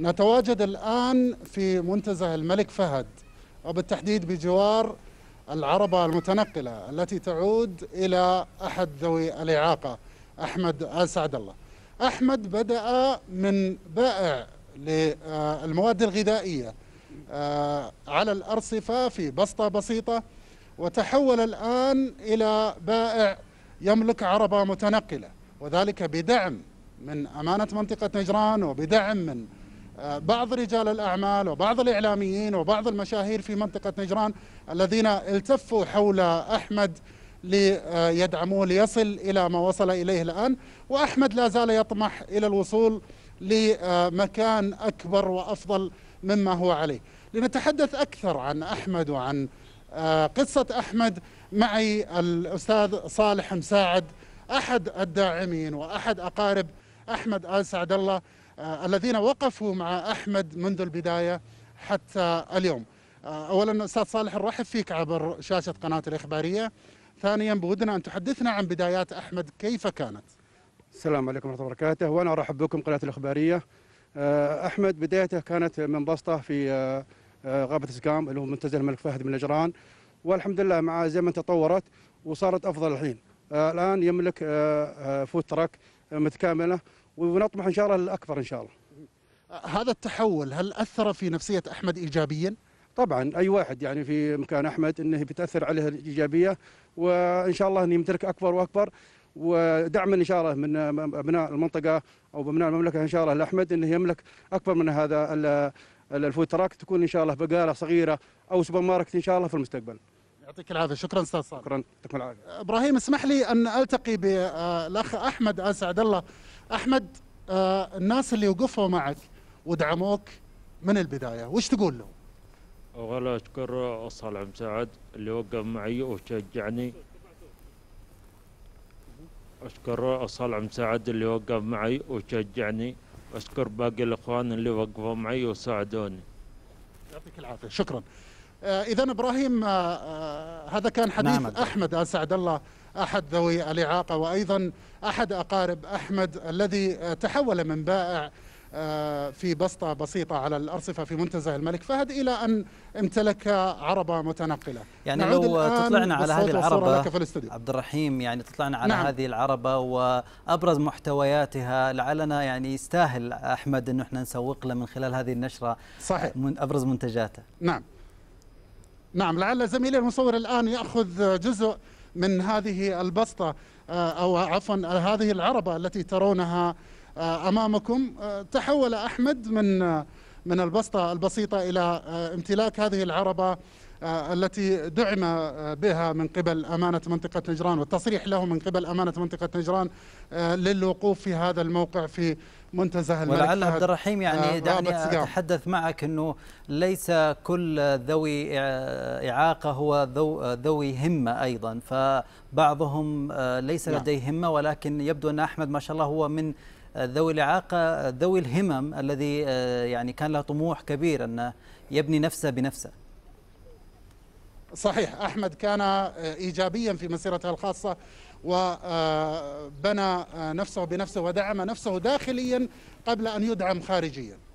نتواجد الآن في منتزه الملك فهد وبالتحديد بجوار العربة المتنقلة التي تعود إلى أحد ذوي الإعاقة أحمد آل سعد الله أحمد بدأ من بائع للمواد الغذائية آه، على الأرصفة في بسطة بسيطة وتحول الآن إلى بائع يملك عربة متنقلة وذلك بدعم من أمانة منطقة نجران وبدعم من آه، بعض رجال الأعمال وبعض الإعلاميين وبعض المشاهير في منطقة نجران الذين التفوا حول أحمد ليدعموه ليصل إلى ما وصل إليه الآن وأحمد لا زال يطمح إلى الوصول لمكان أكبر وأفضل مما هو عليه لنتحدث أكثر عن أحمد وعن آه، قصة أحمد معي الأستاذ صالح مساعد أحد الداعمين وأحد أقارب أحمد آل سعد الله آه، الذين وقفوا مع احمد منذ البدايه حتى اليوم. آه، اولا استاذ صالح نرحب فيك عبر شاشه قناه الاخباريه. ثانيا بودنا ان تحدثنا عن بدايات احمد كيف كانت؟ السلام عليكم ورحمه الله وبركاته وانا ارحب بكم قناه الاخباريه. آه، احمد بدايته كانت من بسطه في غابه سقام اللي هو منتزه الملك فهد من نجران والحمد لله مع زمن تطورت وصارت افضل الحين. الان يملك فود تراك متكامله ونطمح ان شاء الله للاكبر ان شاء الله. هذا التحول هل اثر في نفسيه احمد ايجابيا؟ طبعا اي واحد يعني في مكان احمد انه بتاثر عليه الايجابيه وان شاء الله انه يمتلك اكبر واكبر ودعما ان شاء الله من ابناء المنطقه او ابناء المملكه ان شاء الله لاحمد انه يملك اكبر من هذا الفود تراك تكون ان شاء الله بقاله صغيره او سوبر ماركت ان شاء الله في المستقبل. يعطيك العافيه شكرا استاذ صالح شكرا يعطيكم العافيه ابراهيم اسمح لي ان التقي بالاخ احمد اسعد الله احمد آه، الناس اللي وقفوا معك ودعموك من البدايه وش تقول له؟ اولا اشكر صالح مساعد اللي وقف معي وشجعني اشكر صالح مساعد اللي وقف معي وشجعني اشكر باقي الاخوان اللي وقفوا معي وساعدوني يعطيك العافيه شكرا آه، إذا إبراهيم آه، آه، هذا كان حديث نعم،, نعم. أحمد أسعد الله أحد ذوي الإعاقة وأيضا أحد أقارب أحمد الذي تحول من بائع في بسطة بسيطة على الأرصفة في منتزه الملك فهد إلى أن امتلك عربة متنقلة يعني لو تطلعنا على هذه العربة عبد الرحيم يعني تطلعنا على نعم. هذه العربة وأبرز محتوياتها لعلنا يعني يستاهل أحمد أنه احنا نسوق له من خلال هذه النشرة صحيح. من أبرز منتجاته نعم نعم لعل زميلي المصور الآن يأخذ جزء من هذه البسطة آه، أو عفوا هذه العربة التي ترونها آه، أمامكم آه، تحول أحمد من من البسطة البسيطة إلى آه، امتلاك هذه العربة آه، التي دعم آه، بها من قبل أمانة منطقة نجران والتصريح له من قبل أمانة منطقة نجران للوقوف في هذا الموقع في منتزه الملك ولعل عبد الرحيم يعني دعني أتحدث معك أنه ليس كل ذوي إعاقة هو ذو ذوي همة أيضا فبعضهم ليس نعم. لديه همة ولكن يبدو أن أحمد ما شاء الله هو من ذوي الإعاقة ذوي الهمم الذي آه، يعني كان له طموح كبير أن يبني نفسه بنفسه صحيح أحمد كان آه، إيجابيا في مسيرته الخاصة وبنى آه، نفسه بنفسه ودعم نفسه داخليا قبل أن يدعم خارجيا